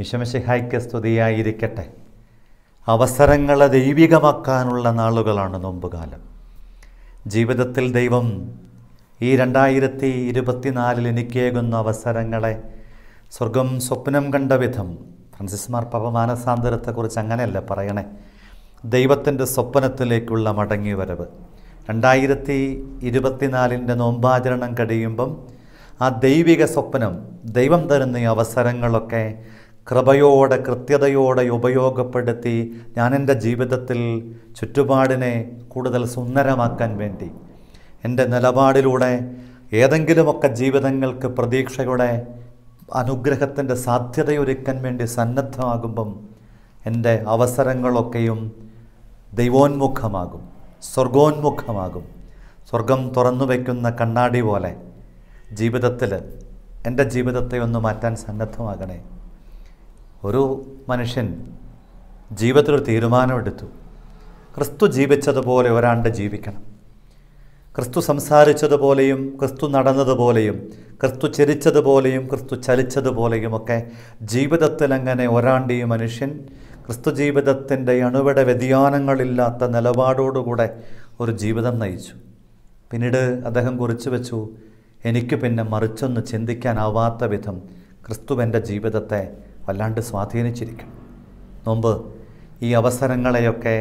വിഷമശിഹായ്ക്ക് സ്തുതിയായിരിക്കട്ടെ അവസരങ്ങളെ ദൈവികമാക്കാനുള്ള നാളുകളാണ് നോമ്പുകാലം ജീവിതത്തിൽ ദൈവം ഈ രണ്ടായിരത്തി ഇരുപത്തിനാലിൽ എനിക്കേകുന്ന അവസരങ്ങളെ സ്വർഗം സ്വപ്നം കണ്ട വിധം ഫ്രാൻസിസ് മാർപ്പാപ്പ മാനസാന്തരത്തെക്കുറിച്ച് അങ്ങനെയല്ല പറയണേ ദൈവത്തിൻ്റെ സ്വപ്നത്തിലേക്കുള്ള മടങ്ങി വരവ് രണ്ടായിരത്തി ഇരുപത്തിനാലിൻ്റെ നോമ്പാചരണം കഴിയുമ്പം ആ ദൈവിക സ്വപ്നം ദൈവം തരുന്ന ഈ അവസരങ്ങളൊക്കെ കൃപയോടെ കൃത്യതയോടെ ഉപയോഗപ്പെടുത്തി ഞാൻ എൻ്റെ ജീവിതത്തിൽ ചുറ്റുപാടിനെ കൂടുതൽ സുന്ദരമാക്കാൻ വേണ്ടി എൻ്റെ നിലപാടിലൂടെ ഏതെങ്കിലുമൊക്കെ ജീവിതങ്ങൾക്ക് പ്രതീക്ഷയുടെ അനുഗ്രഹത്തിൻ്റെ സാധ്യതയൊരുക്കാൻ വേണ്ടി സന്നദ്ധമാകുമ്പം എൻ്റെ അവസരങ്ങളൊക്കെയും ദൈവോന്മുഖമാകും സ്വർഗോന്മുഖമാകും സ്വർഗം തുറന്നു വയ്ക്കുന്ന കണ്ണാടി പോലെ ജീവിതത്തിൽ എൻ്റെ ജീവിതത്തെ ഒന്ന് മാറ്റാൻ സന്നദ്ധമാകണേ ഒരു മനുഷ്യൻ ജീവിതത്തിലൊരു തീരുമാനമെടുത്തു ക്രിസ്തു ജീവിച്ചതുപോലെ ഒരാണ്ട് ജീവിക്കണം ക്രിസ്തു സംസാരിച്ചതുപോലെയും ക്രിസ്തു നടന്നതുപോലെയും ക്രിസ്തു ചിരിച്ചതുപോലെയും ക്രിസ്തു ചലിച്ചതുപോലെയുമൊക്കെ ജീവിതത്തിൽ അങ്ങനെ ഒരാണ്ട് ഈ മനുഷ്യൻ ക്രിസ്തു ജീവിതത്തിൻ്റെ അണുവിട വ്യതിയാനങ്ങളില്ലാത്ത നിലപാടോടുകൂടെ ഒരു ജീവിതം നയിച്ചു പിന്നീട് അദ്ദേഹം കുറിച്ചു വെച്ചു എനിക്ക് പിന്നെ മറിച്ചൊന്ന് ചിന്തിക്കാനാവാത്ത വിധം ക്രിസ്തുവെൻ്റെ ജീവിതത്തെ വല്ലാണ്ട് സ്വാധീനിച്ചിരിക്കും നോമ്പ് ഈ അവസരങ്ങളെയൊക്കെ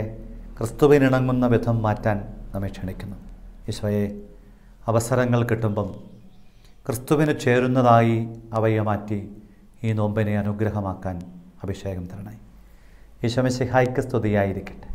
ക്രിസ്തുവിനിണങ്ങുന്ന വിധം മാറ്റാൻ നമ്മെ ക്ഷണിക്കുന്നു ഈശോയെ അവസരങ്ങൾ കിട്ടുമ്പം ക്രിസ്തുവിന് ചേരുന്നതായി അവയെ മാറ്റി ഈ നോമ്പിനെ അനുഗ്രഹമാക്കാൻ അഭിഷേകം തരണേ ഈശോമിശിഹായ്ക്ക് സ്തുതിയായിരിക്കട്ടെ